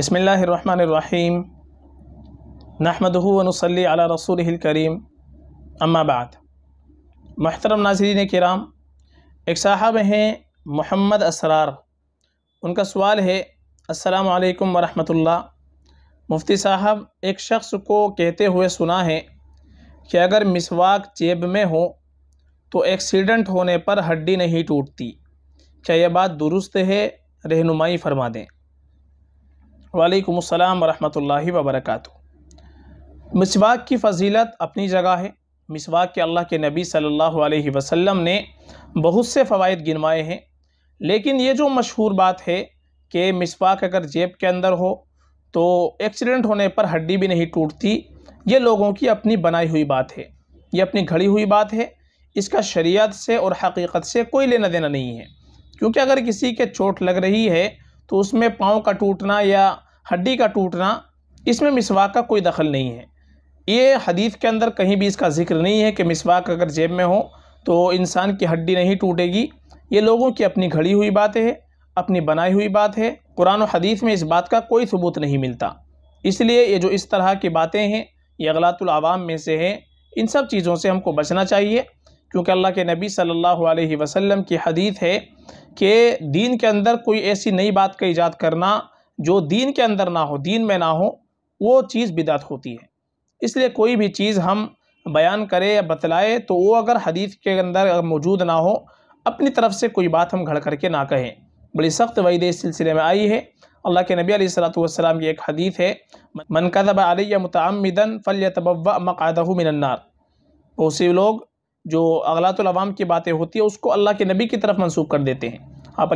बसमीम नहमदूनसली अला रसूल करीम अम्माबाद महतरम नाजरीन कराम एक साहब हैं मोहम्मद असरार उनका सवाल है अस्सलाम वरहमतुल्लाह मुफ्ती साहब एक शख्स को कहते हुए सुना है कि अगर मिसवाक जेब में हो तो एक्सीडेंट होने पर हड्डी नहीं टूटती क्या यह बात दुरुस्त है रहनुमाई फरमा दें वालेकुम अस्सलाम वरहमतुल्लाहि वबरकातु मिसवाक की फजीलत अपनी जगह है मिसवाक के अल्लाह के नबी सल्लल्लाहु अलैहि वसल्लम ने बहुत से फ़वाद गिनवाए हैं लेकिन ये जो मशहूर बात है कि मिसवाक अगर जेब के अंदर हो तो एक्सीडेंट होने पर हड्डी भी नहीं टूटती ये लोगों की अपनी बनाई हुई बात है ये अपनी घड़ी हुई बात है इसका शरीयत से और हकीकत से कोई लेना देना नहीं है क्योंकि अगर किसी के चोट लग रही है तो उसमें पाँव का टूटना या हड्डी का टूटना इसमें मिसवाक का कोई दखल नहीं है ये हदीफ़ के अंदर कहीं भी इसका जिक्र नहीं है कि मिसवाक अगर जेब में हो तो इंसान की हड्डी नहीं टूटेगी ये लोगों की अपनी घड़ी हुई बात है अपनी बनाई हुई बात है कुरान हदीफ़ हदीस में इस बात का कोई सबूत नहीं मिलता इसलिए ये जो इस तरह की बातें हैं ये अगलातुल आवाम में से हैं इन सब चीज़ों से हमको बचना चाहिए क्योंकि अल्लाह के नबी सल्लल्लाहु अलैहि वसल्लम की हदीत है कि दीन के अंदर कोई ऐसी नई बात का ईजाद करना जो दीन के अंदर ना हो दीन में ना हो वो चीज़ बिदात होती है इसलिए कोई भी चीज़ हम बयान करें या बतलाए तो वो अगर हदीत के अंदर मौजूद ना हो अपनी तरफ से कोई बात हम घड़ करके ना कहें बड़ी सख्त वहीदे इस सिलसिले में आई है अल्लाह के नबी सलाम की एक हदीत है मन कदब आलिया मतमिदन फ़ल तबव मकादह मिनन्नार बहुत से लोग जो अगलातवाम की बातें होती है उसको अल्लाह के नबी की तरफ मनसूब कर देते हैं आप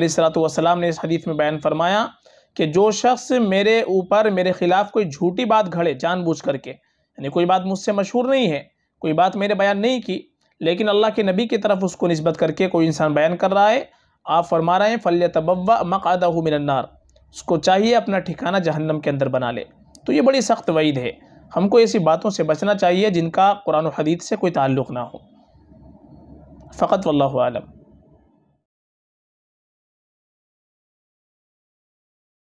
सलाम ने इस हदीफ़ में बयान फरमाया कि जो शख्स मेरे ऊपर मेरे ख़िलाफ़ कोई झूठी बात घड़े जानबूझ करके यानी कोई बात मुझसे मशहूर नहीं है कोई बात मेरे बयान नहीं की लेकिन अल्लाह के नबी की तरफ उसको नस्बत करके कोई इंसान बयान कर रहा है आप फरमा रहे हैं फल तबवा मकादा मिनन्नार उसको चाहिए अपना ठिकाना जहन्नम के अंदर बना ले तो ये बड़ी सख्त वईद है हमको ऐसी बातों से बचना चाहिए जिनका कुरान हदीत से कोई ताल्लुक़ ना हो فقط والله أعلم